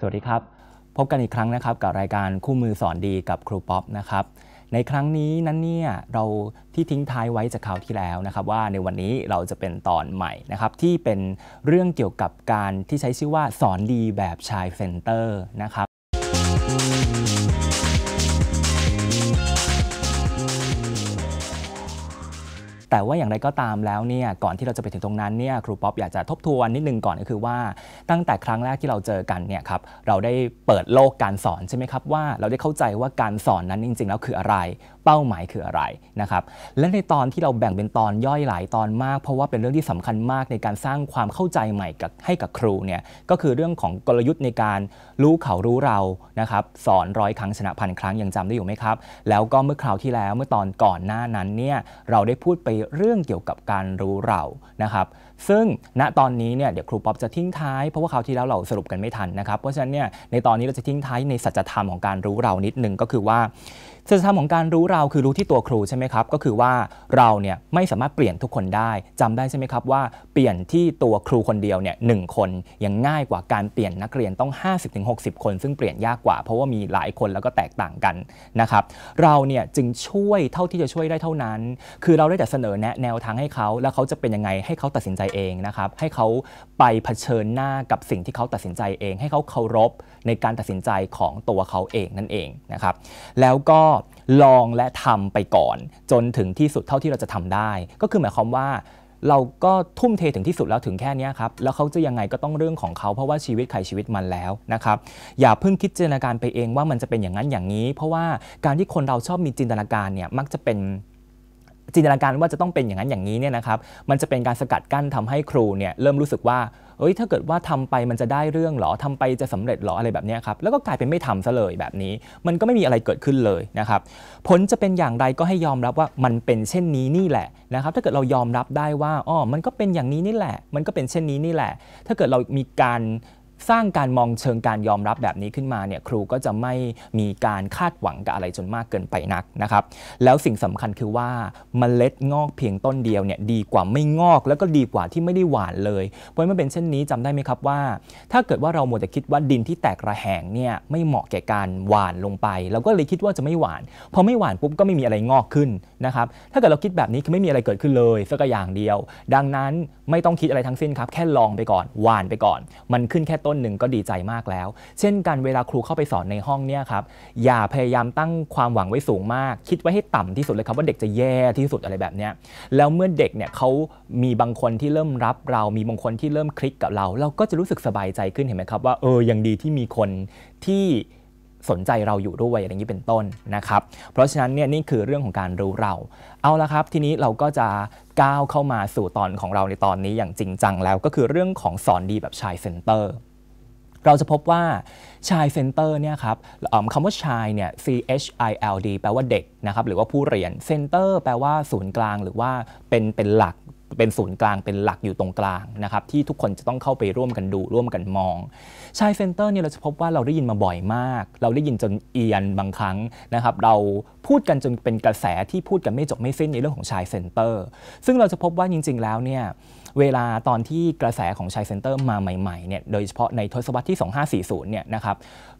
สวัสดีครับพบกันอีกครั้งนะครับกับรายการคู่มือสอนดีกับครูป๊อปนะครับในครั้งนี้นั้นเนี่ยเราที่ทิ้งท้ายไว้จากคราวที่แล้วนะครับ ว่าในวันนี้เราจะเป็นตอนใหม่นะครับ ที่เป็นเรื่องเกี่ยวกับการที่ใช้ชื่อว่าสอนดีแบบชายเซนเตอร์ นะครับแต่ว่าอย่างไรก็ตามแล้วเนี่ยก่อนที่เราจะไปถึงตรงนั้นเนี่ยครูป๊อปอยากจะทบทวนนิดนึงก่อนก็คือว่า ตั้งแต่ครั้งแรกที่เราเจอกันเนี่ยครับเราได้เปิดโลกการสอนใช่ไหมครับ ว่าเราได้เข้าใจว่าการสอนนั้น จริงๆ แล้วคืออะไรเป้าหมายคืออะไรนะครับ และในตอนที่เราแบ่งเป็นตอนย่อยหลายตอนมากเพราะว่าเป็นเรื่องที่สำคัญมากในการสร้างความเข้าใจใหม่กับให้กับครูเนี่ยก็คือเรื่องของกลยุทธ์ในการรู้เขารู้เรานะครับสอนร้อยครั้งชนะพันครั้งยังจำได้อยู่ไหมครับ แล้วก็เมื่อคราวที่แล้วเมื่อตอนก่อนหน้านั้นเนี่ยเราได้พูดไปเรื่องเกี่ยวกับการรู้เรานะครับซึ่งณตอนนี้เนี่ยเดี๋ยวครูป๊อปจะทิ้งท้ายเพราะว่าคราวที่แล้วเราสรุปกันไม่ทันนะครับเพราะฉะนั้นเนี่ยในตอนนี้เราจะทิ้งท้ายในสัจธรรมของการรู้เรานิดนึงก็คือว่าสาสธรรมของการรู้เราคือรู้ที่ตัวครูใช่ไหมครับก็คือว่าเราเนี่ยไม่สามารถเปลี่ยนทุกคนได้จำได้ใช่ไหมครับว่า เปลี่ยนที่ตัวครูคนเดียวเนี่ยหคนยังง่ายกว่าการเปลี่ยนนักเรียนต้อง 50-60 คนซึ่งเปลี่ยนยากกว่า เพราะว่ามีหลายคนแล้วก็แตกต่างกันนะครับเราเนี่ยจึงช่วยเท่าที่จะช่วยได้เท่านั้น คือเราได้แต่เสนอแนะแนวทางให้เขาแล้วเขาจะเป็นยังไงให้เขาตัดสินใจเองนะครับให้เขาไปเผชิญหน้ากับสิ่งที่เขาตัดสินใจเอง ให้เขาเคารพในการตัดสินใจของตัวเขาเองนั่นเองนะครับแล้วก็ลองและทำไปก่อน จนถึงที่สุดเท่าที่เราจะทำได้ ก็คือหมายความว่า เราก็ทุ่มเทถึงที่สุดแล้วถึงแค่นี้ครับแล้วเขาจะยังไงก็ต้องเรื่องของเขาเพราะว่าชีวิตใครชีวิตมันแล้วนะครับอย่าเพิ่งคิดจินตนาการไปเองว่ามันจะเป็นอย่างนั้นอย่างนี้ เพราะว่าการที่คนเราชอบมีจินตนาการเนี่ยมักจะเป็นจินตนาการว่าจะต้องเป็นอย่างนั้นอย่างนี้เนี่ยนะครับ มันจะเป็นการสกัดกั้นทำให้ครูเนี่ยเริ่มรู้สึกว่า เอ้ย ถ้าเกิดว่าทำไปมันจะได้เรื่องหรอทำไปจะสำเร็จหรออะไรแบบนี้ครับแล้วก็กลายเป็นไม่ทำซะเลยแบบนี้ มันก็ไม่มีอะไรเกิดขึ้นเลยนะครับผลจะเป็นอย่างไรก็ให้ยอมรับว่ามันเป็นเช่นนี้นี่แหละนะครับถ้าเกิดเรายอมรับได้ว่าอ๋อมันก็เป็นอย่างนี้นี่แหละ มันก็เป็นเช่นนี้นี่แหละ ถ้าเกิดเรามีการสร้างการมองเชิงการยอมรับแบบนี้ขึ้นมาเนี่ยครูก็จะไม่มีการคาดหวังกับอะไรจนมากเกินไปนักนะครับ แล้วสิ่งสำคัญคือว่าเมล็ดงอกเพียงต้นเดียวเนี่ยดีกว่าไม่งอกแล้วก็ดีกว่า ที่ไม่ได้หวานเลย เพราะมันเป็นเช่นนี้จำได้ไหมครับว่า ถ้าเกิดว่าเราหมดแต่คิดว่าดินที่แตกระแหงเนี่ยไม่เหมาะแก่การหวานลงไปเราก็เลยคิดว่าจะไม่หวานพอไม่หวานปุ๊บก็ไม่มีอะไรงอกขึ้นนะครับถ้าเกิดเราคิดแบบนี้คือไม่มีอะไรเกิดขึ้นเลยสักอย่างเดียว ดังนั้นไม่ต้องคิดอะไรทั้งสิ้นครับแค่ลองไปก่อนหวานไปก่อน มันขึ้นแค่ต้นหนึ่งก็ดีใจมากแล้ว เช่นกันเวลาครูเข้าไปสอนในห้องเนี่ยครับ อย่าพยายามตั้งความหวังไว้สูงมาก คิดไว้ให้ต่ำที่สุดเลยครับว่าเด็กจะแย่ที่สุดอะไรแบบเนี้ยแล้วเมื่อเด็กเนี่ยเขามีบางคนที่เริ่มรับเรา มีบางคนที่เริ่มคลิกกับเรา เราก็จะรู้สึกสบายใจขึ้นเห็นไหมครับว่า เออยังดีที่มีคนที่สนใจเราอยู่ด้วยอะไรอย่างนี้เป็นต้นนะครับ เพราะฉะนั้นเนี่ยนี่คือเรื่องของการรู้เรา เอาละครับทีนี้เราก็จะก้าวเข้ามาสู่ตอนของเราในตอนนี้อย่างจริงจังแล้วก็คือเรื่องของสอนดีแบบชายเซนเตอร์เราจะพบว่าชายเซนเตอร์เนี่ยครับคำว่าชายเนี่ย C H I L D แปลว่าเด็กนะครับหรือว่าผู้เรียนเซนเตอร์แปลว่าศูนย์กลางหรือว่าเป็นเป็นหลัก เป็นศูนย์กลางเป็นหลักอยู่ตรงกลางนะครับ ที่ทุกคนจะต้องเข้าไปร่วมกันดูร่วมกันมอง ชายเซนเตอร์เนี่ยเราจะพบว่าเราได้ยินมาบ่อยมาก เราได้ยินจนเอียนบางครั้งนะครับเราพูดกันจนเป็นกระแสที่พูดกันไม่จบไม่สิ้นในเรื่องของชายเซนเตอร์ ซึ่งเราจะพบว่าจริงๆแล้วเนี่ยเวลาตอนที่กระแสของชายเซ็นเตอร์ มาใหม่ๆเนี่ย โดยเฉพาะในทศวรรษที่ 2540เนี่ยนะครับ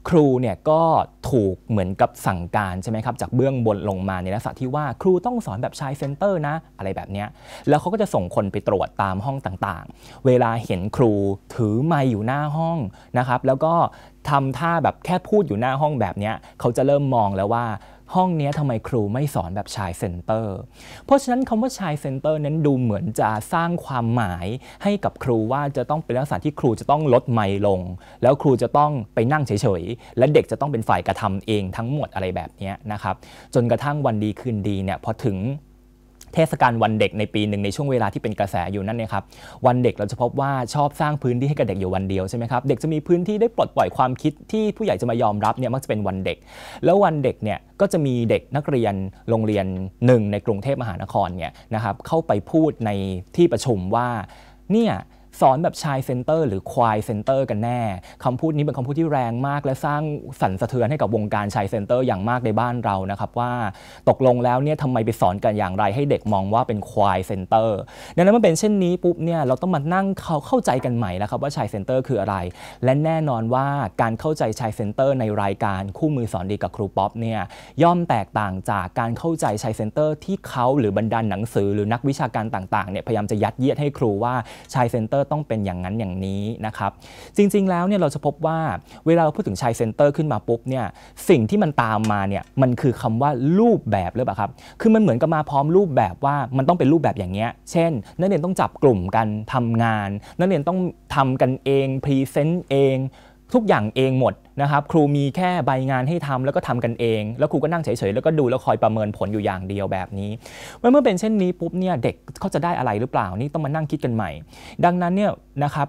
ครูเนี่ยก็ถูกเหมือนกับสั่งการใช่ไหมครับจากเบื้องบนลงมาในลักษณะที่ว่าครูต้องสอนแบบชายเซ็นเตอร์นะอะไรแบบนี้ แล้วเขาก็จะส่งคนไปตรวจตามห้องต่างๆ เวลาเห็นครูถือไม้อยู่หน้าห้องนะครับ แล้วก็ทำท่าแบบแค่พูดอยู่หน้าห้องแบบนี้ เขาจะเริ่มมองแล้วว่าห้องนี้ทำไมครูไม่สอนแบบชายเซนเตอร์ เพราะฉะนั้นคำว่าชายเซนเตอร์นั้นดูเหมือนจะสร้างความหมาย ให้กับครูว่าจะต้องเป็นลักษณะที่ครูจะต้องลดไมลง แล้วครูจะต้องไปนั่งเฉยๆและเด็กจะต้องเป็นฝ่ายกระทำเองทั้งหมดอะไรแบบนี้นะครับจนกระทั่งวันดีคืนดีเนี่ยพอถึงเทศกาลวันเด็กในปีหนึ่งในช่วงเวลาที่เป็นกระแสอยู่นั่นเนงครับวันเด็กเราจะพบว่าชอบสร้างพื้นที่ให้กับเด็กอยู่วันเดียวใช่ไหมครับเด็กจะมีพื้นที่ได้ปลดปล่อยความคิดที่ผู้ใหญ่จะมายอมรับเนี่ยมักจะเป็นวันเด็ก แล้ววันเด็กเนี่ยก็จะมีเด็กนักเรียนโรงเรียนหนึ่งในกรุงเทพมหานครเนี่ยนะครับเข้าไปพูดในที่ประชุมว่าเนี่ยสอนแบบชายเซนเตอร์หรือควายเซนเตอร์กันแน่คำพูดนี้เป็นคำพูดที่แรงมาก และสร้างสั่นสะเทือนให้กับวงการชายเซนเตอร์อย่างมากในบ้านเรานะครับว่าตกลงแล้วเนี่ยทำไมไปสอนกันอย่างไรให้เด็กมองว่าเป็นควายเซนเตอร์ดังนั้นมันเป็นเช่นนี้ปุ๊บเนี่ยเราต้องมานั่งเขาเข้าใจกันใหม่แล้วครับว่าชายเซนเตอร์คืออะไร และแน่นอนว่าการเข้าใจชายเซนเตอร์ในรายการคู่มือสอนดีกับครูป๊อปเนี่ยย่อมแตกต่างจากการเข้าใจชายเซนเตอร์ที่เขาหรือบรรดาหนังสือ หรือนักวิชาการต่างๆเนี่ยพยายามจะยัดเยียดให้ครูว่าชายเซนเตอร์ต้องเป็นอย่างนั้นอย่างนี้นะครับจริง ๆ แล้วเนี่ยเราจะพบว่า เวลาเราพูดถึงชายเซ็นเตอร์ขึ้นมาปุ๊บเนี่ย สิ่งที่มันตามมาเนี่ยมันคือคำว่ารูปแบบหรือเปล่าครับคือมันเหมือนกับมาพร้อมรูปแบบว่ามันต้องเป็นรูปแบบอย่างเงี้ยเช่นนักเรียนต้องจับกลุ่มกันทำงานนักเรียนต้องทำกันเองพรีเซนต์เองทุกอย่างเองหมดนะครับ ครูมีแค่ใบงานให้ทำแล้วก็ทำกันเอง แล้วครูก็นั่งเฉยๆแล้วก็ดูแล้วคอยประเมินผลอยู่อย่างเดียวแบบนี้ เมื่อเมื่อเป็นเช่นนี้ปุ๊บเนี่ยเด็กเขาจะได้อะไรหรือเปล่านี่ต้องมานั่งคิดกันใหม่ ดังนั้นเนี่ยนะครับ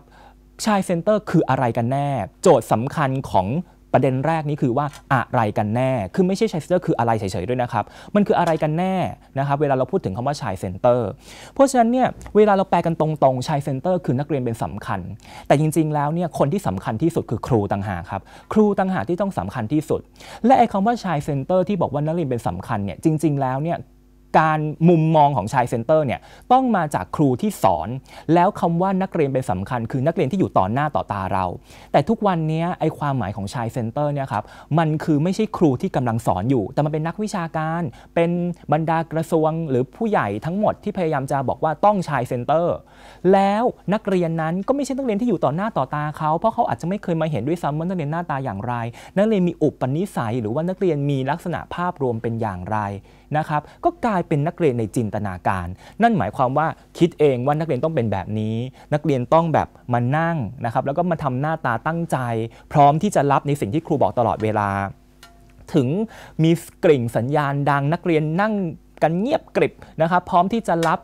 ชายเซนเตอร์คืออะไรกันแน่ โจทย์สำคัญของประเด็นแรกนี้คือว่าอะไรกันแน่ คือไม่ใช่ชายเซ็นเตอร์คืออะไรเฉยๆด้วยนะครับ มันคืออะไรกันแน่นะครับ เวลาเราพูดถึงคำว่าชายเซ็นเตอร์ เพราะฉะนั้นเนี่ยเวลาเราแปลกันตรง ๆชายเซ็นเตอร์คือนักเรียนเป็นสำคัญ แต่จริงๆแล้วเนี่ยคนที่สำคัญที่สุดคือครูต่างหาก ครับ ครูต่างหากที่ต้องสำคัญที่สุด และไอ้คำว่าชายเซ็นเตอร์ที่บอกว่านักเรียนเป็นสำคัญเนี่ยจริง ๆแล้วเนี่ยการมุมมองของชายเซนเตอร์เนี่ยต้องมาจากครูที่สอน แล้วคำว่านักเรียนเป็นสำคัญ คือนักเรียนที่อยู่ต่อหน้าต่อตาเรา แต่ทุกวันนี้ไอความหมายของชายเซนเตอร์เนี่ยครับมันคือไม่ใช่ครูที่กำลังสอนอยู่ แต่มันเป็นนักวิชาการเป็นบรรดากระทรวง หรือผู้ใหญ่ทั้งหมดที่พยายามจะบอกว่าต้องชายเซนเตอร์แล้วนักเรียนนั้นก็ไม่ใช่นักเรียนที่อยู่ต่อหน้าต่อตาเขาเพราะเขาอาจจะไม่เคยมาเห็นด้วยซ้ำว่านักเรียนหน้าตาอย่างไรนักเรียนมีอุปนิสัยหรือว่านักเรียนมีลักษณะภาพรวมเป็นอย่างไรนะครับก็กลายเป็นนักเรียนในจินตนาการ นั่นหมายความว่าคิดเองว่านักเรียนต้องเป็นแบบนี้ นักเรียนต้องแบบมานั่งนะครับแล้วก็มาทำหน้าตาตั้งใจ พร้อมที่จะรับในสิ่งที่ครูบอกตลอดเวลา ถึงมีกลิ่งสัญญาณดัง นักเรียนนั่งกันเงียบกริบนะครับพร้อมที่จะรับ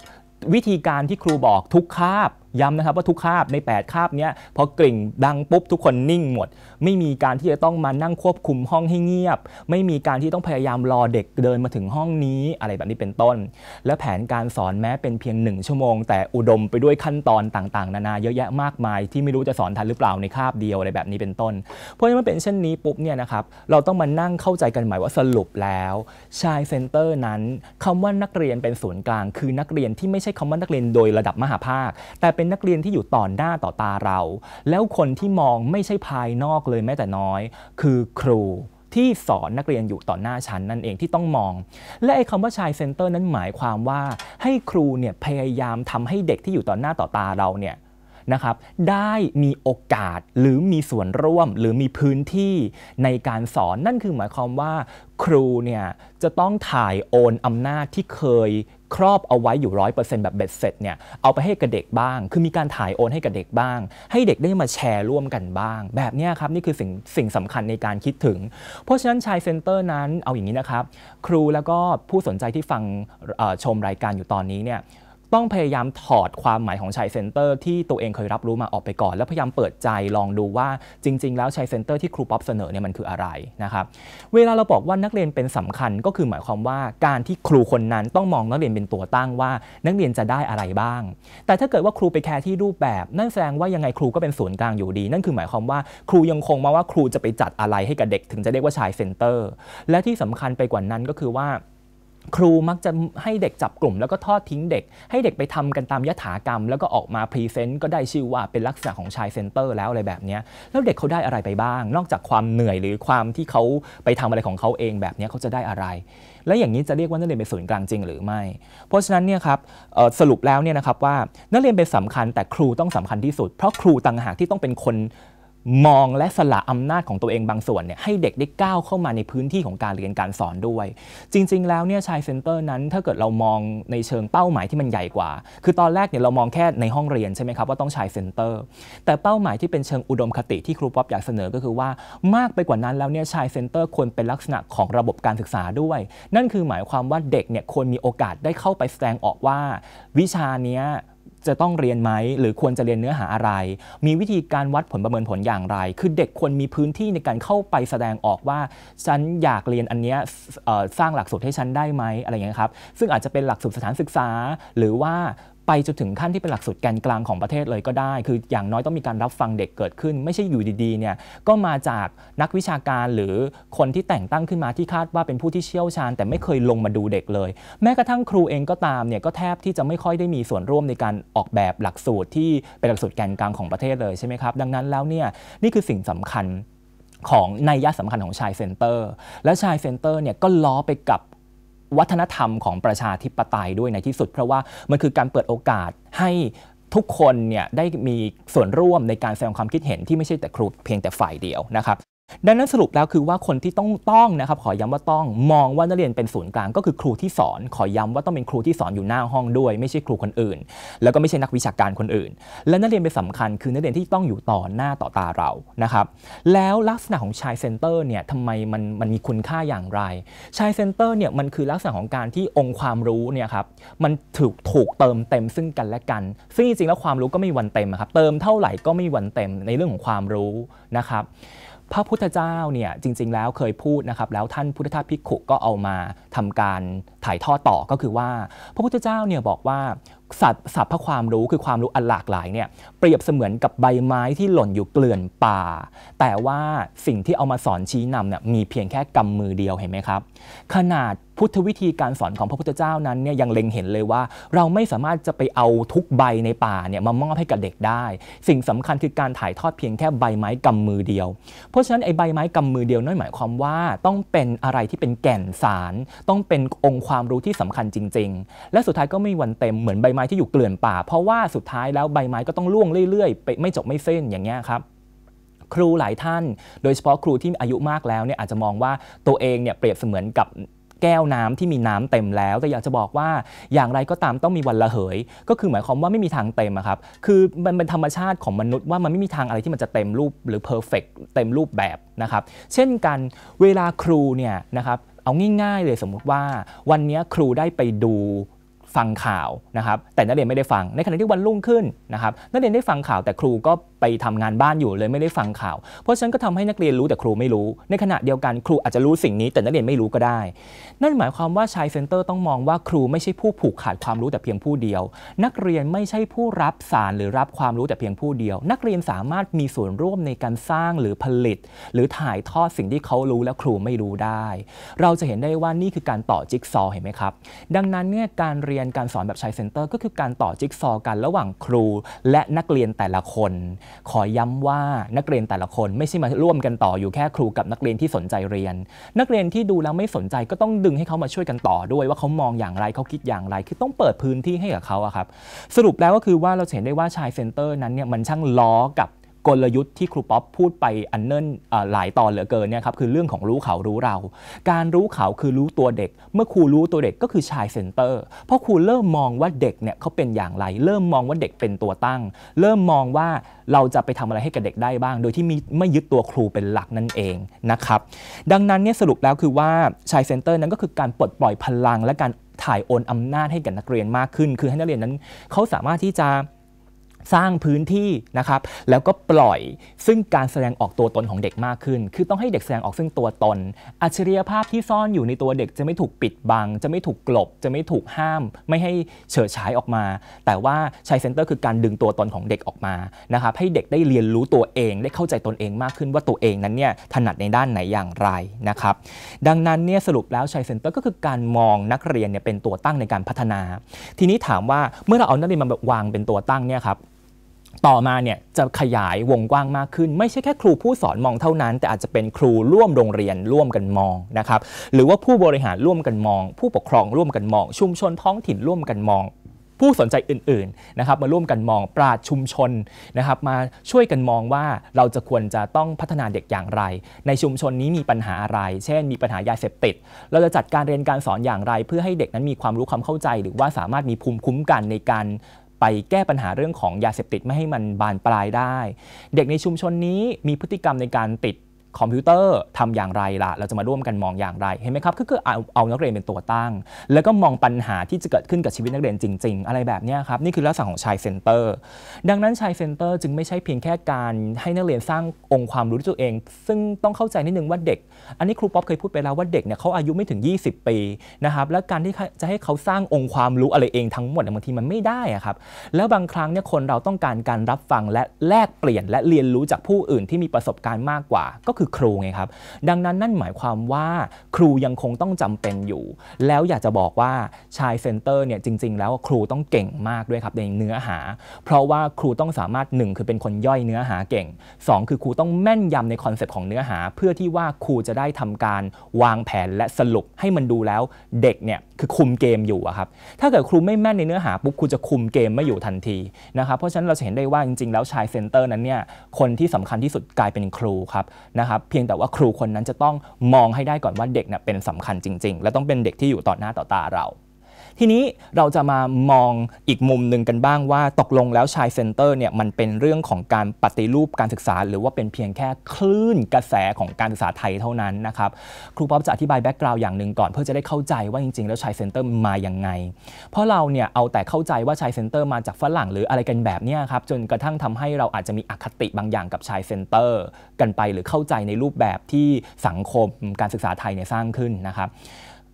วิธีการที่ครูบอกทุกคาบย้ำนะครับว่าทุกคาบใน 8คาบเนี้ยพอกลิ่งดังปุ๊บทุกคนนิ่งหมด ไม่มีการที่จะต้องมานั่งควบคุมห้องให้เงียบ ไม่มีการที่ต้องพยายามรอเด็กเดินมาถึงห้องนี้อะไรแบบนี้เป็นต้น และแผนการสอนแม้เป็นเพียง 1 ชั่วโมง แต่อุดมไปด้วยขั้นตอนต่างๆ นานาเยอะแยะมากมายที่ไม่รู้จะสอนทัน หรือเปล่าในคาบเดียวอะไรแบบนี้เป็นต้นเพราะฉะนั้นเเป็นเช่นนี้ปุ๊บเนี่ยนะครับเราต้องมานั่งเข้าใจกันใหม่ว่าสรุปแล้ว ชายเซ็นเตอร์นั้นคำว่านักเรียนเป็นศูนย์กลาง คือนักเรียนที่ไม่ใช่คำว่านักเรียนโดยระดับมหาภาคแต่เป็นเป็นนักเรียนที่อยู่ต่อหน้าต่อตาเรา แล้วคนที่มองไม่ใช่ภายนอกเลยแม้แต่น้อย คือครูที่สอนนักเรียนอยู่ต่อหน้าชั้นนั่นเองที่ต้องมอง และไอ้คำว่าชายเซนเตอร์นั้นหมายความว่าให้ครูเนี่ยพยายามทำให้เด็กที่อยู่ต่อหน้าต่อตาเราเนี่ยนะครับ ได้มีโอกาสหรือมีส่วนร่วมหรือมีพื้นที่ในการสอนนั่นคือหมายความว่าครูเนี่ยจะต้องถ่ายโอนอำนาจที่เคยครอบเอาไว้อยู่ร้อยเปอร์เซ็นต์แบบเบ็ดเสร็จเนี่ยเอาไปให้กับเด็กบ้าง คือมีการถ่ายโอนให้กับเด็กบ้าง ให้เด็กได้มาแชร์ร่วมกันบ้าง แบบนี้ครับ นี่คือสิ่งสิ่งสำคัญในการคิดถึง เพราะฉะนั้นชายเซ็นเตอร์นั้นเอาอย่างนี้นะครับ ครูแล้วก็ผู้สนใจที่ฟังชมรายการอยู่ตอนนี้เนี่ยต้องพยายามถอดความหมายของชัยเซนเตอร์ที่ตัวเองเคยรับรู้มาออกไปก่อน แล้วพยายามเปิดใจลองดูว่า จริง ๆ แล้วชัยเซนเตอร์ที่ครูป๊อปเสนอเนี่ยมันคืออะไรนะครับเวลาเราบอกว่านักเรียนเป็นสำคัญก็คือหมายความว่าการที่ครูคนนั้นต้องมองนักเรียนเป็นตัวตั้งว่า นักเรียนจะได้อะไรบ้าง แต่ถ้าเกิดว่าครูไปแคร์ที่รูปแบบนั่นแสดงว่ายังไงครูก็เป็นศูนย์กลางอยู่ดี นั่นคือหมายความว่าครูยังคงมาว่าครูจะไปจัดอะไรให้กับเด็กถึงจะเรียกว่าชายเซนเตอร์และที่สำคัญไปกว่านั้นก็คือว่าครูมักจะให้เด็กจับกลุ่มแล้วก็ทอดทิ้งเด็ก ให้เด็กไปทำกันตามยถากรรมแล้วก็ออกมาพรีเซนต์ก็ได้ชื่อว่าเป็นลักษณะของชายเซนเตอร์แล้วอะไรแบบนี้แล้วเด็กเขาได้อะไรไปบ้างนอกจากความเหนื่อยหรือความที่เขาไปทำอะไรของเขาเองแบบนี้เขาจะได้อะไร และอย่างนี้จะเรียกว่านักเรียนเป็นศูนย์กลางจริงหรือไม่ เพราะฉะนั้นเนี่ยครับสรุปแล้วเนี่ยนะครับว่านักเรียนเป็นสำคัญ แต่ครูต้องสำคัญที่สุดเพราะครูต่างหากที่ต้องเป็นคนมองและสละอำนาจของตัวเองบางส่วนเนี่ยให้เด็กได้ก้าวเข้ามาในพื้นที่ของการเรียนการสอนด้วย จริง ๆ แล้วเนี่ยชายเซ็นเตอร์นั้นถ้าเกิดเรามองในเชิงเป้าหมายที่มันใหญ่กว่า คือตอนแรกเนี่ยเรามองแค่ในห้องเรียนใช่ไหมครับ ว่าต้องชายเซ็นเตอร์ แต่เป้าหมายที่เป็นเชิงอุดมคติที่ครูป๊อปอยากเสนอก็คือว่ามากไปกว่านั้นแล้วเนี่ยชายเซ็นเตอร์ควรเป็นลักษณะของระบบการศึกษาด้วย นั่นคือหมายความว่าเด็กเนี่ยควรมีโอกาสได้เข้าไปแสดงออกว่า วิชาเนี้ยจะต้องเรียนไหม หรือควรจะเรียนเนื้อหาอะไร มีวิธีการวัดผลประเมินผลอย่างไร คือเด็กควรมีพื้นที่ในการเข้าไปแสดงออกว่า ฉันอยากเรียนอันนี้สร้างหลักสูตรให้ฉันได้ไหม อะไรอย่างนี้ครับ ซึ่งอาจจะเป็นหลักสูตรสถานศึกษาหรือว่าไปจนถึงขั้นที่เป็นหลักสูตรแกนกลางของประเทศเลยก็ได้ คืออย่างน้อยต้องมีการรับฟังเด็กเกิดขึ้น ไม่ใช่อยู่ดีๆ เนี่ยก็มาจากนักวิชาการหรือคนที่แต่งตั้งขึ้นมาที่คาดว่าเป็นผู้ที่เชี่ยวชาญ แต่ไม่เคยลงมาดูเด็กเลย แม้กระทั่งครูเองก็ตาม เนี่ยก็แทบที่จะไม่ค่อยได้มีส่วนร่วมในการออกแบบหลักสูตรที่เป็นหลักสูตรแกนกลางของประเทศเลยใช่ไหมครับ ดังนั้นแล้วเนี่ยนี่คือสิ่งสำคัญของในัยยะสำคัญของชายเซนเตอร์ และชายเซนเตอร์เนี่ยก็ล้อไปกับวัฒนธรรมของประชาธิปไตยด้วยในที่สุดเพราะว่ามันคือการเปิดโอกาสให้ทุกคนเนี่ยได้มีส่วนร่วมในการแสดงความคิดเห็นที่ไม่ใช่แต่ครูเพียงแต่ฝ่ายเดียวนะครับดังนั้นสรุปแล้วคือว่าคนที่ต้องต้องนะครับขอย้ำว่าต้องมองว่านักเรียนเป็นศูนย์กลางก็คือครูที่สอน ขอย้ำว่าต้องเป็นครูที่สอนอยู่หน้าห้องด้วย ไม่ใช่ครูคนอื่น แล้วก็ไม่ใช่นักวิชาการคนอื่น และนักเรียนเป็นสำคัญ คือนักเรียนที่ต้องอยู่ต่อหน้าต่อตาเรานะครับแล้วลักษณะของชายเซนเตอร์เนี่ยทำไมมันมันมีคุณค่าอย่างไรชายเซนเตอร์เนี่ยมันคือลักษณะของการที่องค์ความรู้เนี่ยครับมันถูกถูกเติมเต็มซึ่งกันและกันซึ่งจริงๆแล้วความรู้ก็ไม่วันเต็มครับเติมเท่าไหร่ก็ไม่วันเต็มในเรื่องของความรู้นะครับพระพุทธเจ้าเนี่ยจริง ๆ แล้วเคยพูดนะครับแล้วท่านพุทธทาสพิกขุก็เอามาทำการถ่ายทอดต่อก็คือว่า พระพุทธเจ้าเนี่ยบอกว่าสัตว์สัพพความรู้คือความรู้อันหลากหลายเนี่ยเปรียบเสมือนกับใบไม้ที่หล่นอยู่เกลื่อนป่า แต่ว่าสิ่งที่เอามาสอนชี้นำเนี่ยมีเพียงแค่กำมือเดียวเห็นไหมครับ ขนาดพุทธวิธีการสอนของพระพุทธเจ้านั้นเนี่ยยังเล็งเห็นเลยว่า เราไม่สามารถจะไปเอาทุกใบในป่าเนี่ยมามอบให้กับเด็กได้ สิ่งสำคัญคือการถ่ายทอดเพียงแค่ใบไม้กำมือเดียว เพราะฉะนั้นไอ้ใบไม้กำมือเดียวนั่นหมายความว่าต้องเป็นอะไรที่เป็นแก่นสาร ต้องเป็นองค์ความรู้ที่สำคัญจริงๆ และสุดท้ายก็ไม่วันเต็มเหมือนใบไม้ที่อยู่เกลื่อนป่า เพราะว่าสุดท้ายแล้วใบไม้ก็ต้องล่วงเรื่อยๆไปไม่จบไม่เส้นอย่างเงี้ยครับ ครูหลายท่าน โดยเฉพาะครูที่อายุมากแล้วเนี่ยอาจจะมองว่าตัวเองเนี่ยเปรียบเสมือนกับแก้วน้ำที่มีน้ำเต็มแล้ว แต่อยากจะบอกว่าอย่างไรก็ตามต้องมีวันละเหย ก็คือหมายความว่าไม่มีทางเต็มครับ คือมันเป็นธรรมชาติของมนุษย์ว่ามันไม่มีทางอะไรที่มันจะเต็มรูปหรือเพอร์เฟกเต็มรูปแบบนะครับ เช่นกันเวลาครูเนี่ยนะครับเอาง่าย ๆเลยสมมุติว่าวันนี้ครูได้ไปดูฟังข่าวนะครับแต่นักเรียนไม่ได้ฟังในขณะที่วันรุ่งขึ้นนะครับนักเรียนได้ฟังข่าวแต่ครูก็ไปทำงานบ้านอยู่เลยไม่ได้ฟังข่าว เพราะฉะนั้นก็ทำให้นักเรียนรู้แต่ครูไม่รู้ ในขณะเดียวกันครูอาจจะรู้สิ่งนี้ แต่นักเรียนไม่รู้ก็ได้ นั่นหมายความว่าชายเซนเตอร์ต้องมองว่าครูไม่ใช่ผู้ผูกขาดความรู้แต่เพียงผู้เดียว นักเรียนไม่ใช่ผู้รับสาร หรือรับความรู้แต่เพียงผู้เดียว นักเรียนสามารถมีส่วนร่วมในการสร้างหรือผลิต หรือถ่ายทอดสิ่งที่เขารู้และครูไม่รู้ได้ เราจะเห็นได้ว่านี่คือการต่อจิ๊กซอเห็นไหมครับ ดังนั้นเนี่ยการเรียนการสอนแบบชายเซนเตอร์ก็คือการต่อจิ๊กซอกันระหว่างครู และนักเรียนแต่ละคนขอย้ำว่านักเรียนแต่ละคนไม่ใช่มาร่วมกันต่ออยู่แค่ครูกับนักเรียนที่สนใจเรียน นักเรียนที่ดูแล้วไม่สนใจก็ต้องดึงให้เขามาช่วยกันต่อด้วย ว่าเขามองอย่างไรเขาคิดอย่างไร คือต้องเปิดพื้นที่ให้กับเขาครับสรุปแล้วก็คือว่าเราเห็นได้ว่าชายเซนเตอร์นั้นเนี่ยมันช่างล้อกับกลยุทธ์ที่ครูป๊อปพูดไปอันเนิ่นหลายตอนเหลือเกินเนี่ยครับคือเรื่องของรู้เขารู้เรา การรู้เขาคือรู้ตัวเด็ก เมื่อครูรู้ตัวเด็กก็คือชายเซนเตอร์เพราะครูเริ่มมองว่าเด็กเนี่ยเขาเป็นอย่างไร เริ่มมองว่าเด็กเป็นตัวตั้ง เริ่มมองว่าเราจะไปทำอะไรให้กับเด็กได้บ้าง โดยที่ไม่ยึดตัวครูเป็นหลักนั่นเองนะครับดังนั้นเนี่ยสรุปแล้วคือว่าชายเซนเตอร์นั้นก็คือการปลดปล่อยพลังและการถ่ายโอนอำนาจให้กับนักเรียนมากขึ้น คือให้นักเรียนนั้นเขาสามารถที่จะสร้างพื้นที่นะครับแล้วก็ปล่อยซึ่งการแสดงออกตัวตนของเด็กมากขึ้น คือต้องให้เด็กแสดงออกซึ่งตัวตน อัจฉริยภาพที่ซ่อนอยู่ในตัวเด็กจะไม่ถูกปิดบัง จะไม่ถูกกลบ จะไม่ถูกห้าม ไม่ให้เฉิดฉายออกมา แต่ว่าชัยเซนเตอร์คือการดึงตัวตนของเด็กออกมานะครับ ให้เด็กได้เรียนรู้ตัวเอง ได้เข้าใจตนเองมากขึ้นว่าตัวเองนั้นเนี่ยถนัดในด้านไหนอย่างไรนะครับดังนั้นเนี่ยสรุปแล้วชัยเซนเตอร์ ก็คือการมองนักเรียนเนี่ยเป็นตัวตั้งในการพัฒนา ทีนี้ถามว่าเมื่อเราเอานักเรียนมาวางเป็นตัวตั้งเนี่ยครับต่อมาเนี่ย จะขยายวงกว้างมากขึ้นไม่ใช่แค่ ครูผู้สอนมองเท่านั้น แต่อาจจะเป็นครูร่วมโรงเรียนร่วมกันมองนะครับหรือว่าผู้บริหารร่วมกันมอง ผู้ปกครองร่วมกันมอง ชุมชนท้องถิ่นร่วมกันมอง ผู้สนใจอื่นๆนะครับมาร่วมกันมองปราชชุมชนนะครับมาช่วยกันมองว่าเราจะควรจะต้องพัฒนาเด็กอย่างไร ในชุมชนนี้มีปัญหาอะไรเช่น มีปัญหายาเสพติดเราจะจัดการเรียนการสอนอย่างไร เพื่อให้เด็กนั้นมีความรู้ความเข้าใจ หรือว่าสามารถมีภูมิคุ้มกันในการไปแก้ปัญหาเรื่องของยาเสพติดไม่ให้มันบานปลายได้ เด็กในชุมชนนี้มีพฤติกรรมในการติดคอมพิวเตอร์ทำอย่างไรละ่ะ เราจะมาร่วมกันมองอย่างไรเห็นไหมครับก็คือเอาเอานักเรียนเป็นตัวตั้ง แล้วก็มองปัญหาที่จะเกิดขึ้นกับชีวิตนักเรียนจริงๆ อะไรแบบนี้ครับ นี่คือลักษณะของชายเซนเตอร์ ดังนั้นชายเซนเตอร์จึงไม่ใช่เพียงแค่การให้นักเรียนสร้างองค์ความรู้ด้วยตัวเอง ซึ่งต้องเข้าใจนิดนึงว่าเด็ก อันนี้ครูป๊อปเคยพูดไปแล้วว่าเด็กเนี่ยเขาอายุไม่ถึง 20 ปีนะครับ และการที่จะให้เขาสร้างองค์ความรู้อะไรเองทั้งหมดบางทีมันไม่ได้อะครับ แล้วบางครั้งเนี่ยคนเราต้องการการรับฟังและแลกเปลี่ยน และเรียนรู้จากผู้อื่นที่มีประสบการณ์มากกว่าก็คืคือครูไงครับ ดังนั้นนั่นหมายความว่าครูยังคงต้องจำเป็นอยู่ แล้วอยากจะบอกว่าชายเซนเตอร์เนี่ยจริง ๆ แล้วครูต้องเก่งมากด้วยครับ ในเนื้อหา เพราะว่าครูต้องสามารถ 1 คือเป็นคนย่อยเนื้อหาเก่ง 2 คือครูต้องแม่นยำในคอนเซปต์ของเนื้อหา เพื่อที่ว่าครูจะได้ทำการวางแผนและสรุปให้มันดูแล้วเด็กเนี่ยคือคุมเกมอยู่ครับ ถ้าเกิดครูไม่แม่นในเนื้อหาปุ๊บครูจะคุมเกมไม่อยู่ทันทีนะครับ เพราะฉะนั้นเราจะเห็นได้ว่าจริงๆ แล้วชายเซนเตอร์นั้นเนี่ยคนที่สำคัญที่สุดกลายเป็นครูครับนะครับ เพียงแต่ว่าครูคนนั้นจะต้องมองให้ได้ก่อนว่าเด็กเนี่ยเป็นสำคัญจริง ๆ และต้องเป็นเด็กที่อยู่ต่อหน้าต่อตาเราทีนี้เราจะมามองอีกมุมหนึ่งกันบ้างว่า ตกลงแล้วชายเซนเตอร์เนี่ยมันเป็นเรื่องของการปฏิรูปการศึกษาหรือว่าเป็นเพียงแค่คลื่นกระแสของการศึกษาไทยเท่านั้นนะครับครูป๊อปจะอธิบายแบ็กกราวด์อย่างหนึ่งก่อนเพื่อจะได้เข้าใจว่าจริงๆแล้วชายเซนเตอร์มาอย่างไง เพราะเราเนี่ยเอาแต่เข้าใจว่าชายเซนเตอร์มาจากฝรั่งหรืออะไรกันแบบนี้ครับจนกระทั่งทำให้เราอาจจะมีอคติบางอย่างกับชายเซนเตอร์กันไปหรือเข้าใจในรูปแบบที่สังคมการศึกษาไทยเนี่ยสร้างขึ้นนะครับ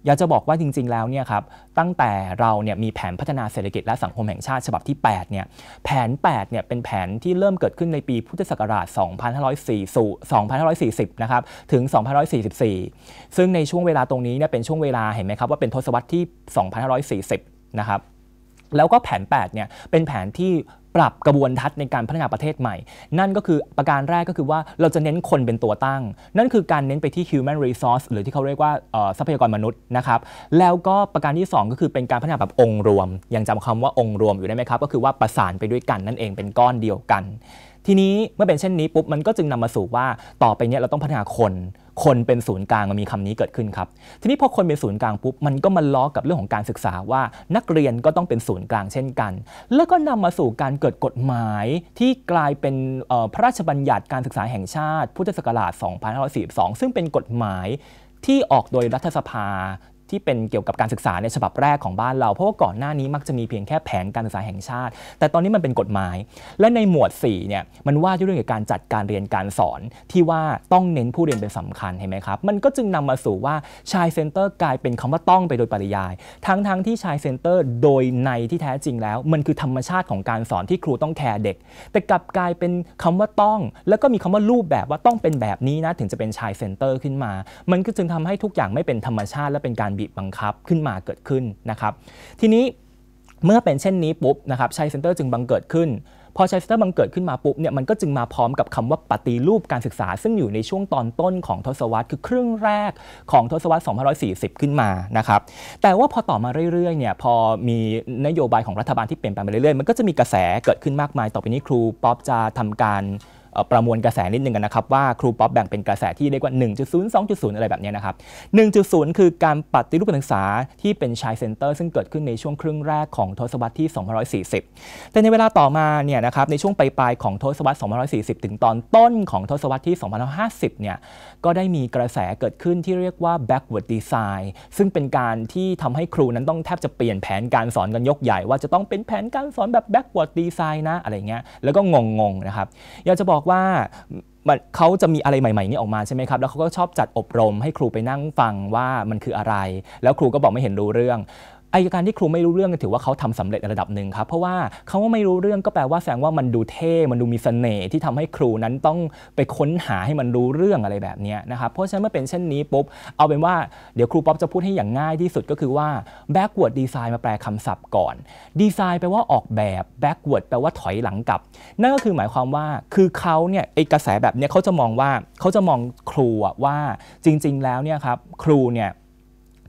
อยากจะบอกว่าจริงๆ แล้วเนี่ยครับตั้งแต่เราเนี่ยมีแผนพัฒนาเศรษฐกิจและสังคมแห่งชาติฉบับที่ 8 เนี่ยแผน 8 เนี่ยเป็นแผนที่เริ่มเกิดขึ้นในปีพุทธศักราช 2540 นะครับถึง 2544 ซึ่งในช่วงเวลาตรงนี้เนี่ยเป็นช่วงเวลาเห็นไหมครับว่าเป็นทศวรรษที่ 2540 นะครับแล้วก็แผน 8 เนี่ยเป็นแผนที่ปรับกระบวนทัศน์ในการพัฒนาประเทศใหม่ นั่นก็คือประการแรกก็คือว่าเราจะเน้นคนเป็นตัวตั้ง นั่นคือการเน้นไปที่ human resource หรือที่เขาเรียกว่าทรัพยากรมนุษย์นะครับ แล้วก็ประการที่ 2 ก็คือเป็นการพัฒนาแบบองค์รวม ยังจำคำว่าองค์รวมอยู่ได้ไหมครับ ก็คือว่าประสานไปด้วยกันนั่นเองเป็นก้อนเดียวกันทีนี้เมื่อเป็นเช่นนี้ปุ๊บมันก็จึงนำมาสู่ว่าต่อไปเนี้ยเราต้องพัฒนาคน คนเป็นศูนย์กลางมันมีคำนี้เกิดขึ้นครับ ทีนี้พอคนเป็นศูนย์กลางปุ๊บมันก็มาล้อกับเรื่องของการศึกษาว่า นักเรียนก็ต้องเป็นศูนย์กลางเช่นกัน แล้วก็นำมาสู่การเกิดกฎหมายที่กลายเป็นพระราชบัญญัติการศึกษาแห่งชาติพุทธศักราช 2542 ซึ่งเป็นกฎหมายที่ออกโดยรัฐสภาที่เป็นเกี่ยวกับการศึกษาในฉบับแรกของบ้านเราเพราะว่าก่อนหน้านี้มักจะมีเพียงแค่แผนการศึกษาแห่งชาติ แต่ตอนนี้มันเป็นกฎหมาย และในหมวด4เนี่ยมันว่าด้วยเรื่องการจัดการเรียนการสอนที่ว่าต้องเน้นผู้เรียนเป็นสำคัญเห็นไหมครับ มันก็จึงนำมาสู่ว่าชายเซ็นเตอร์กลายเป็นคำว่าต้องไปโดยปริยาย ทั้งๆทที่ชายเซ็นเตอร์โดยในที่แท้จริงแล้ว มันคือธรรมชาติของการสอนที่ครูต้องแคร์เด็กแต่กลับกลายเป็นคำว่าต้อง แล้วก็มีคำว่ารูปแบบว่าต้องเป็นแบบนี้นะถึงจะเป็นชายเซ็นเตอร์ขึ้นมา มันก็จึงทำให้ทุกอย่างไม่เป็นธรรมชาติและเป็นการบีบบังคับขึ้นมาเกิดขึ้นนะครับทีนี้เมื่อเป็นเช่นนี้ปุ๊บนะครับชัยเซ็นเตอร์จึงบังเกิดขึ้น พอชัยเซ็นเตอร์บังเกิดขึ้นมาปุ๊บเนี่ยมันก็จึงมาพร้อม กับคำว่าปฏิรูปการศึกษา ซึ่งอยู่ในช่วงตอนต้นของทศวรรษคือครึ่งแรกของทศวรรษ2540 ขึ้นมานะครับแต่ว่าพอต่อมาเรื่อยๆเนี่ยพอมีนโยบายของรัฐบาลที่เปลี่ยนแปลงไปเรื่อยๆมันก็จะมีกระแสเกิดขึ้นมากมายต่อไปนี้ครูป๊อปจะทำการประมวลกระแสนิดนึงกันนะครับว่าครูป๊อปแบ่งเป็นกระแสที่เรียกว่า 1.0 2.0 อะไรแบบนี้นะครับ 1.0 คือการปฏิรูปการศึกษาที่เป็นชายเซ็นเตอร์ซึ่งเกิดขึ้นในช่วงครึ่งแรกของทศวรรษที่ 240 แต่ในเวลาต่อมาเนี่ยนะครับในช่วงปลายๆของทศวรรษ240 ถึงตอนต้นของทศวรรษที่2550 เนี่ย ก็ได้มีกระแสเกิดขึ้นที่เรียกว่า backward design ซึ่งเป็นการที่ทำให้ครูนั้นต้องแทบจะเปลี่ยนแผนการสอนกันยกใหญ่ ว่าจะต้องเป็นแผนการสอนแบบ backward design นะอะไรเงี้ย แล้วก็งงๆ นะครับ อยากจะบอกบอกว่าเขาจะมีอะไรใหม่ๆนี่ออกมาใช่ไหมครับ แล้วเขาก็ชอบจัดอบรมให้ครูไปนั่งฟังว่ามันคืออะไร แล้วครูก็บอกไม่เห็นรู้เรื่องอายการที่ครูไม่รู้เรื่องถือว่าเขาทำสำเร็จระดับหนึ่งครับเพราะว่าเขาว่าไม่รู้เรื่องก็แปลว่าแสดงว่ามันดูเท่มันดูมีเสน่ห์ที่ทำให้ครูนั้นต้องไปค้นหาให้มันรู้เรื่องอะไรแบบนี้นะครับเพราะฉะนั้นเมื่อเป็นเช่นนี้ปุ๊บเอาเป็นว่าเดี๋ยวครูป๊อปจะพูดให้อย่างง่ายที่สุดก็คือว่า backward design มาแปลคำศัพท์ก่อน design แปลว่าออกแบบ backward แปลว่าถอยหลังกลับ นั่นก็คือหมายความว่าคือเขาเนี่ยไอกระแสแบบนี้เขาจะมองว่าเขาจะมองครูว่าจริง ๆ แล้วเนี่ยครับครูเนี่ย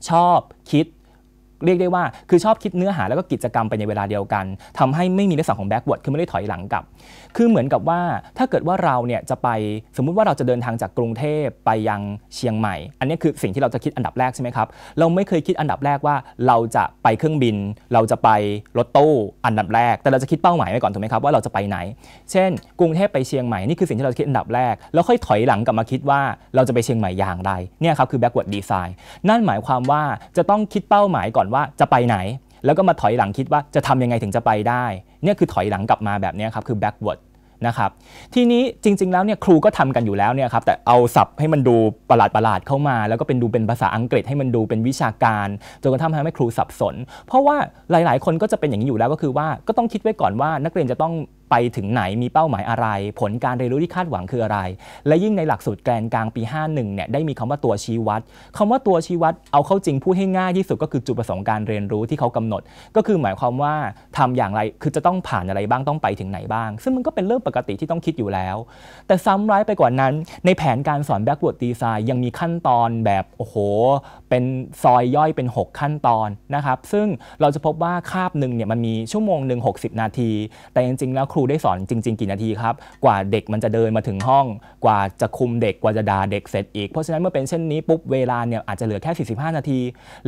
ชอบคิดเรียกได้ว่าคือชอบคิดเนื้อหาแล้วก็กิจกรรมไปในเวลาเดียวกัน ทำให้ไม่มีลักษณะของแบ็กวอร์ดคือไม่ได้ถอยหลังกลับ คือเหมือนกับว่าถ้าเกิดว่าเราเนี่ยจะไปสมมุติว่าเราจะเดินทางจากกรุงเทพไปยังเชียงใหม่ อันนี้คือสิ่งที่เราจะคิดอันดับแรกใช่ไหมครับเราไม่เคยคิดอันดับแรกว่า เราจะไปเครื่องบิน เราจะไปรถตู้อันดับแรก แต่เราจะคิดเป้าหมายไว้ก่อนถูกไหมครับว่าเราจะไปไหน เช่นกรุงเทพไปเชียงใหม่นี่คือสิ่งที่เราคิดอันดับแรกแล้วค่อยถอยหลังกลับมาคิดว่าเราจะไปเชียงใหม่อย่างไรเนี่ยครับคือแบ็กบอร์ดดีไซน์นั่นหมายความว่าจะต้องคิดเป้าหมายก่อนว่าจะไปไหน แล้วก็มาถอยหลังคิดว่าจะทำยังไงถึงจะไปได้เนี่ยคือถอยหลังกลับมาแบบนี้ครับคือ backward นะครับทีนี้จริง ๆ แล้วเนี่ยครูก็ทำกันอยู่แล้วเนี่ยครับแต่เอาศัพท์ให้มันดูประหลาดประหลาดเข้ามา แล้วก็เป็นดูเป็นภาษาอังกฤษให้มันดูเป็นวิชาการจนกระทั่งทำให้ครูสับสน เพราะว่าหลายๆ คนก็จะเป็นอย่างนี้อยู่แล้วก็คือว่าก็ต้องคิดไว้ก่อนว่านักเรียนจะต้องไปถึงไหนมีเป้าหมายอะไร ผลการเรียนรู้ที่คาดหวังคืออะไร และยิ่งในหลักสูตรแกนกลางปี 51เนี่ยได้มีคำว่าตัวชี้วัด คำว่าตัวชี้วัดเอาเข้าจริงพูดให้ง่ายที่สุดก็คือจุดประสงค์การเรียนรู้ที่เขากำหนด ก็คือหมายความว่าทำอย่างไรคือจะต้องผ่านอะไรบ้างต้องไปถึงไหนบ้าง ซึ่งมันก็เป็นเรื่องปกติที่ต้องคิดอยู่แล้ว แต่ซ้ำร้ายไปกว่านั้น ในแผนการสอนบ็กบอร์ดดีไซน์ยังมีขั้นตอนแบบโอ้โหเป็นซอยย่อยเป็น 6 ขั้นตอนนะครับซึ่งเราจะพบว่าคาบหนึ่งเนี่ยมันมีชั่วโมงหนึ่ง60 นาที แต่จริงๆแล้วครููได้สอนจริง ๆ กี่นาทีครับ กว่าเด็กมันจะเดินมาถึงห้อง กว่าจะคุมเด็ก กว่าจะด่าเด็กเสร็จอีก เพราะฉะนั้นเมื่อเป็นเช่นนี้ปุ๊บเวลาเนี่ยอาจจะเหลือแค่ 45 นาที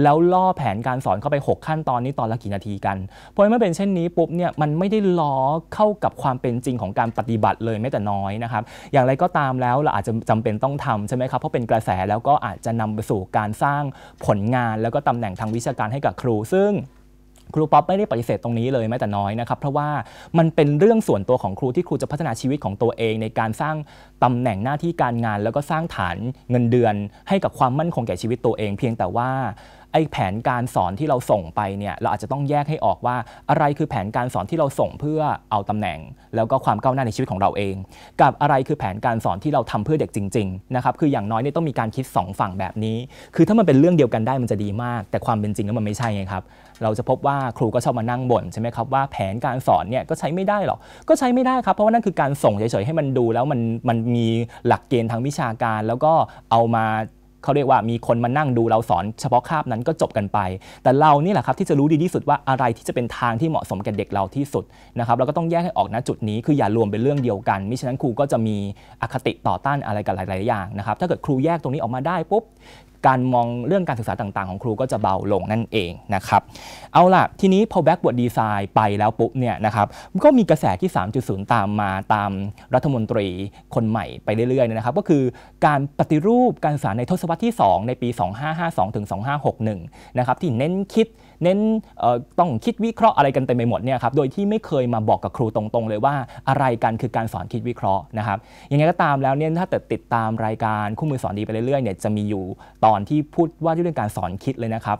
แล้วล่อแผนการสอนเข้าไป 6 ขั้นตอนนี้ตอนละกี่นาทีกันเพราะเมื่อเป็นเช่นนี้ ปุ๊บเนี่ยมันไม่ได้ล้อเข้ากับความเป็นจริงของการปฏิบัติเลยแม้แต่น้อยนะครับ อย่างไรก็ตามแล้วเราอาจจะจำเป็นต้องทำใช่ไหมครับ เพราะเป็นกระแสแล้วก็อาจจะนำไปสู่การสร้างผลงาน แล้วก็ตำแหน่งทางวิชาการให้กับครูซึ่งครูป๊อปไม่ได้ปฏิเสธตรงนี้เลยแม้แต่น้อยนะครับ เพราะว่ามันเป็นเรื่องส่วนตัวของครูที่ครูจะพัฒนาชีวิตของตัวเองในการสร้างตำแหน่งหน้าที่การงาน แล้วก็สร้างฐานเงินเดือน ให้กับความมั่นคงแก่ชีวิตตัวเองเพียงแต่ว่าไอ้แผนการสอนที่เราส่งไปเนี่ยเราอาจจะต้องแยกให้ออกว่าอะไรคือแผนการสอนที่เราส่งเพื่อเอาตำแหน่ง แล้วก็ความก้าวหน้าในชีวิตของเราเอง กับอะไรคือแผนการสอนที่เราทำเพื่อเด็กจริงๆนะครับคืออย่างน้อยเนี่ยต้องมีการคิด 2 ฝั่งแบบนี้ คือถ้ามันเป็นเรื่องเดียวกันได้มันจะดีมาก แต่ความเป็นจริงแล้วมันไม่ใช่ไงครับเราจะพบว่าครูก็ชอบมานั่งบ่นใช่ไหมครับว่าแผนการสอนเนี่ยก็ใช้ไม่ได้หรอกก็ใช้ไม่ได้ครับเพราะว่านั่นคือการส่งเฉยๆให้มันดูแล้วมันมันมีหลักเกณฑ์ทางวิชาการแล้วก็เอามาเขาเรียกว่า มีคนมานั่งดูเราสอนเฉพาะคาบนั้นก็จบกันไป แต่เรานี่แหละครับที่จะรู้ดีที่สุดว่าอะไรที่จะเป็นทางที่เหมาะสมกับเด็กเราที่สุดนะครับ เราก็ต้องแยกให้ออกณจุดนี้คืออย่ารวมเป็นเรื่องเดียวกัน มิฉะนั้นครูก็จะมีอคติต่อต้านอะไรกับหลายๆอย่างนะครับ ถ้าเกิดครูแยกตรงนี้ออกมาได้ปุ๊บการมองเรื่องการศึกษาต่างๆของครูก็จะเบาลงนั่นเองนะครับ เอาล่ะ ทีนี้พอแบ็กบอดดีไซน์ไปแล้วปุ๊บเนี่ยนะครับก็มีกระแสที่ 3.0 ตามมาตามรัฐมนตรีคนใหม่ไปเรื่อยๆนะครับก็คือการปฏิรูปการศึกษาในทศวรรษที่ 2 ในปี 2552ถึง2561นะครับที่เน้นคิดเน้นต้องคิดวิเคราะห์อะไรกันเต็มไปหมดเนี่ยครับโดยที่ไม่เคยมาบอกกับครูตรงๆ เลยว่าอะไรกันคือการสอนคิดวิเคราะห์นะครับยังไงก็ตามแล้วเนี่ยถ้าติดตามรายการคู่มือสอนดีไปเรื่อยๆเนี่ยจะมีอยู่ตอนที่พูดว่าเรื่องการสอนคิดเลยนะครับ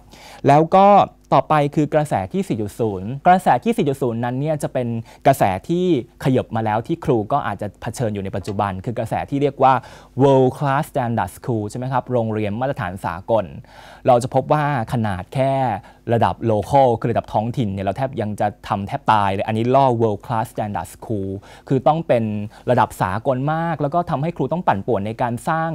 แล้วก็ต่อไปคือกระแสที่ 4.0 กระแสที่ 4.0 นั้นเนี่ยจะเป็นกระแสที่ขยบมาแล้วที่ครูก็อาจจะเผชิญอยู่ในปัจจุบัน คือกระแสที่เรียกว่า world class standard school ใช่ไหมครับโรงเรียนมาตรฐานสากล เราจะพบว่าขนาดแค่ระดับ local คือระดับท้องถิ่นเนี่ยเราแทบยังจะทำแทบตายเลยอันนี้ล่อ world class standard school คือต้องเป็นระดับสากลมาก แล้วก็ทำให้ครูต้องปั่นป่วนในการสร้าง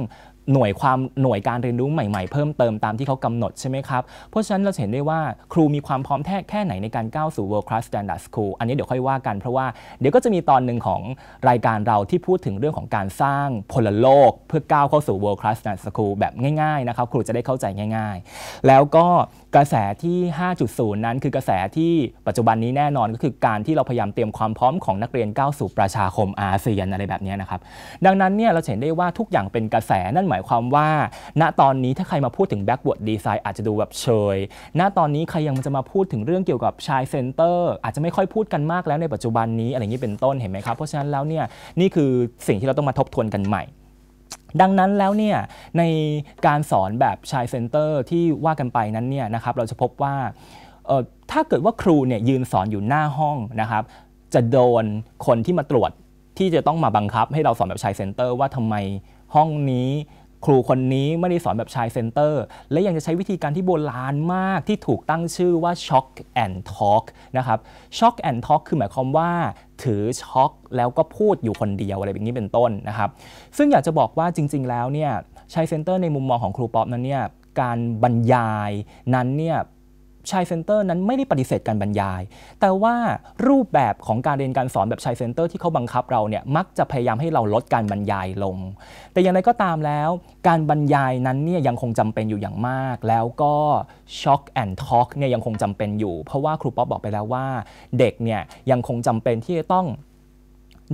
หน่วยความหน่วยการเรียนรู้ใหม่ๆ เพิ่มเติมตามที่เขากำหนดใช่ไหมครับ เพราะฉะนั้นเราเห็นได้ว่าครูมีความพร้อมแท้แค่ไหนในการก้าวสู่ world class standard school อันนี้เดี๋ยวค่อยว่ากันเพราะว่าเดี๋ยวก็จะมีตอนหนึ่งของรายการเราที่พูดถึงเรื่องของการสร้างพลโลกเพื่อก้าวเข้าสู่ world class standard school แบบง่ายๆนะครับครูจะได้เข้าใจง่ายๆ แล้วก็กระแสที่ 5.0 นั้นคือกระแสที่ปัจจุบันนี้แน่นอนก็คือการที่เราพยายามเตรียมความพร้อมของนักเรียนก้าวสู่ประชาคมอาเซียนอะไรแบบนี้นะครับดังนั้นเนี่ยเราเห็นได้ว่าทุกอย่างเป็นกระแสนั่นหมายายความว่า ณ ตอนนี้ถ้าใครมาพูดถึงบ็กบอร์ดดีไซน์อาจจะดูแบบเฉยณตอนนี้ใครยังจะมาพูดถึงเรื่องเกี่ยวกับชายเซนเตอร์อาจจะไม่ค่อยพูดกันมากแล้วในปัจจุบันนี้อะไรอย่างนี้เป็นต้นเห็นไหมครับ เพราะฉะนั้นแล้วเนี่ยนี่คือสิ่งที่เราต้องมาทบทวนกันใหม่ ดังนั้นแล้วเนี่ยในการสอนแบบชายเซนเตอร์ที่ว่ากันไปนั้นเนี่ยนะครับเราจะพบว่า ถ้าเกิดว่าครูเนี่ยยืนสอนอยู่หน้าห้องนะครับ จะโดนคนที่มาตรวจที่จะต้องมาบังคับ ให้เราสอนแบบชายเซนเตอร์ว่าทำไมห้องนี้ครูคนนี้ไม่ได้สอนแบบชายเซนเตอร์ และยังจะใช้วิธีการที่โบราณมากที่ถูกตั้งชื่อว่า shock and talk นะครับ shock and talk คือหมายความว่า ถือช็อกแล้วก็พูดอยู่คนเดียวอะไรแบบนี้เป็นต้นนะครับ ซึ่งอยากจะบอกว่าจริง ๆ แล้วเนี่ยชายเซนเตอร์ในมุมมองของครูป๊อปนั้นเนี่ยการบรรยายนั้นเนี่ยชายเซนเตอร์นั้นไม่ได้ปฏิเสธการบรรยาย แต่ว่ารูปแบบของการเรียนการสอนแบบชายเซนเตอร์ที่เขาบังคับเราเนี่ยมักจะพยายามให้เราลดการบรรยายลง แต่อย่างไรก็ตามแล้วการบรรยายนั้นเนี่ยยังคงจำเป็นอยู่อย่างมาก แล้วก็ช็อคแอนด์ทอล์กเนี่ยยังคงจำเป็นอยู่เพราะว่าครูป๊อปบอกไปแล้วว่า เด็กเนี่ยยังคงจำเป็นที่จะต้อง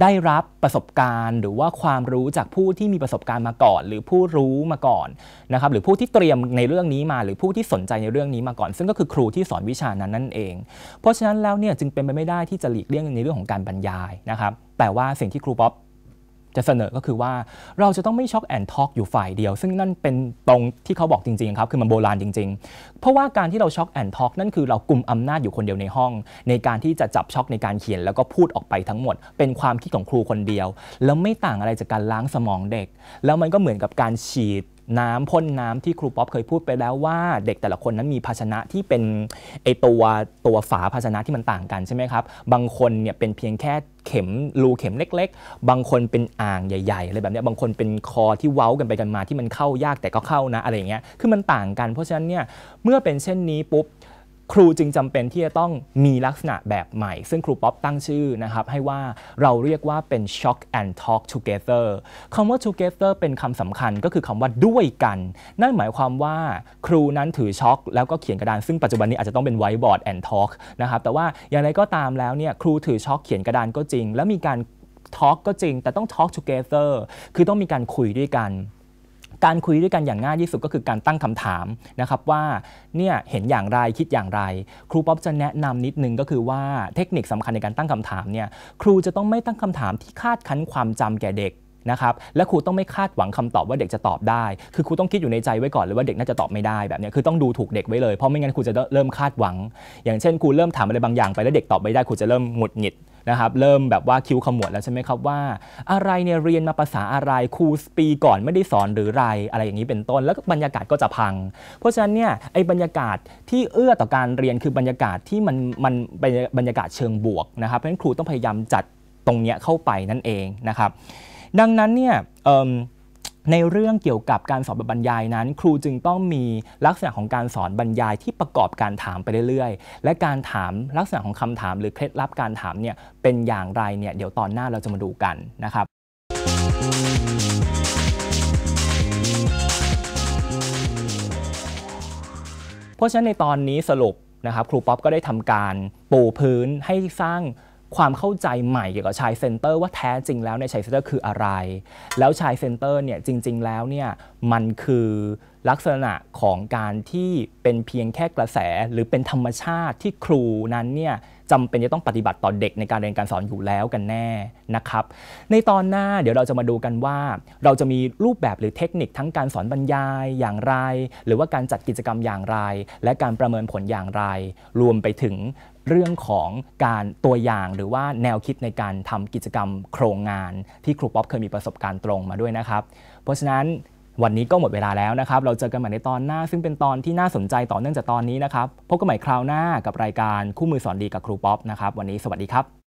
ได้รับประสบการณ์ หรือว่าความรู้จากผู้ที่มีประสบการณ์มาก่อน หรือผู้รู้มาก่อนนะครับหรือผู้ที่เตรียมในเรื่องนี้มาหรือผู้ที่สนใจในเรื่องนี้มาก่อน ซึ่งก็คือครูที่สอนวิชานั้นนั่นเอง เพราะฉะนั้นแล้วเนี่ยจึงเป็นไปไม่ได้ที่จะหลีกเลี่ยงในเรื่องของการบรรยายนะครับแต่ว่าสิ่งที่ครูป๊อปจะเสนอก็คือว่าเราจะต้องไม่ช็อกแอนท็อกอยู่ฝ่ายเดียวซึ่งนั่นเป็นตรงที่เขาบอกจริง ๆครับคือมันโบราณจริงๆ เพราะว่าการที่เราช็อกแอนท็อกนั่นคือเรากลุ่มอำนาจอยู่คนเดียวในห้อง ในการที่จะจับช็อกในการเขียนแล้วก็พูดออกไปทั้งหมด เป็นความคิดของครูคนเดียว แล้วไม่ต่างอะไรจากการล้างสมองเด็ก แล้วมันก็เหมือนกับการฉีดน้ำพ่นน้ำที่ครูป๊อปเคยพูดไปแล้วว่า เด็กแต่ละคนนั้นมีภาชนะที่เป็นไอตัวตัวฝาภาชนะที่มันต่างกันใช่ไหมครับบางคนเนี่ยเป็นเพียงแค่เข็มรูเข็มเล็ก ๆ บางคนเป็นอ่างใหญ่ๆอะไรแบบนี้บางคนเป็นคอที่เว้ากันไปกันมาที่มันเข้ายากแต่ก็เข้านะอะไรเงี้ยคือมันต่างกันเพราะฉะนั้นเนี่ยเมื่อเป็นเช่นนี้ปุ๊บครูจึงจำเป็นที่จะต้องมีลักษณะแบบใหม่ ซึ่งครูป๊อปตั้งชื่อนะครับให้ว่าเราเรียกว่าเป็น shock and talk together คำว่า together เป็นคำสำคัญก็คือคำว่าด้วยกัน นั่นหมายความว่าครูนั้นถือช็อกแล้วก็เขียนกระดานซึ่งปัจจุบันนี้อาจจะต้องเป็น whiteboard and talk นะครับแต่ว่าอย่างไรก็ตามแล้วเนี่ยครูถือช็อกเขียนกระดานก็จริง แล้วมีการทอล์กก็จริง แต่ต้อง talk together คือต้องมีการคุยด้วยกันการคุยด้วยกันอย่างง่ายที่สุดก็คือการตั้งคำถามนะครับว่าเนี่ยเห็นอย่างไรคิดอย่างไร ครูป๊อบจะแนะนำนิดนึงก็คือว่าเทคนิคสำคัญในการตั้งคำถามเนี่ยครูจะต้องไม่ตั้งคำถามที่คาดคั้นความจำแก่เด็กนะครับและครูต้องไม่คาดหวังคำตอบว่าเด็กจะตอบได้ คือครูต้องคิดอยู่ในใจไว้ก่อนเลยว่าเด็กน่าจะตอบไม่ได้แบบนี้คือต้องดูถูกเด็กไว้เลยเพราะไม่งั้นครูจะเริ่มคาดหวัง อย่างเช่นครูเริ่มถามอะไรบางอย่างไปแล้วเด็กตอบไม่ได้ครูจะเริ่มหงุดหงิดนะครับ เริ่มแบบว่าคิ้วขมวดแล้วใช่ไหมครับว่าอะไรเนี่ยเรียนมาภาษาอะไร ครูปีก่อนไม่ได้สอนหรือไรอะไรอย่างนี้เป็นต้นแล้วบรรยากาศก็จะพัง เพราะฉะนั้นเนี่ยไอ้บรรยากาศที่เอื้อต่อการเรียนคือบรรยากาศที่มันมันเป็นบรรยากาศเชิงบวกนะครับเพราะฉะนั้นครูต้องพยายามจัดตรงเนี้ยเข้าไปนั่นเองนะครับดังนั้นเนี่ยในเรื่องเกี่ยวกับการสอนแบบบรรยายนั้น ครูจึงต้องมีลักษณะของการสอนบรรยายที่ประกอบการถามไปเรื่อยๆ และการถามลักษณะของคำถามหรือเคล็ดลับการถามเนี่ยเป็นอย่างไรเนี่ยเดี๋ยวตอนหน้าเราจะมาดูกันนะครับ เพราะฉะนั้นในตอนนี้สรุปนะครับ ครูป๊อปก็ได้ทำการปูพื้นให้สร้างความเข้าใจใหม่เกี่ยวกับชายเซนเตอร์ว่าแท้จริงแล้วในชายเซนเตอร์คืออะไร แล้วชายเซนเตอร์เนี่ยจริง ๆ แล้วเนี่ยมันคือลักษณะของการที่เป็นเพียงแค่กระแสหรือเป็นธรรมชาติที่ครูนั้นเนี่ยจำเป็นจะต้องปฏิบัติต่อเด็กในการเรียนการสอนอยู่แล้วกันแน่นะครับ ในตอนหน้าเดี๋ยวเราจะมาดูกันว่า เราจะมีรูปแบบหรือเทคนิคทั้งการสอนบรรยายอย่างไร หรือว่าการจัดกิจกรรมอย่างไร และการประเมินผลอย่างไรรวมไปถึงเรื่องของการตัวอย่างหรือว่าแนวคิดในการทำกิจกรรมโครงงานที่ครูป๊อปเคยมีประสบการณ์ตรงมาด้วยนะครับ เพราะฉะนั้นวันนี้ก็หมดเวลาแล้วนะครับเราเจอกันใหม่ในตอนหน้าซึ่งเป็นตอนที่น่าสนใจต่อเนื่องจากตอนนี้นะครับพบกันใหม่คราวหน้ากับรายการคู่มือสอนดีกับครูป๊อปนะครับวันนี้สวัสดีครับ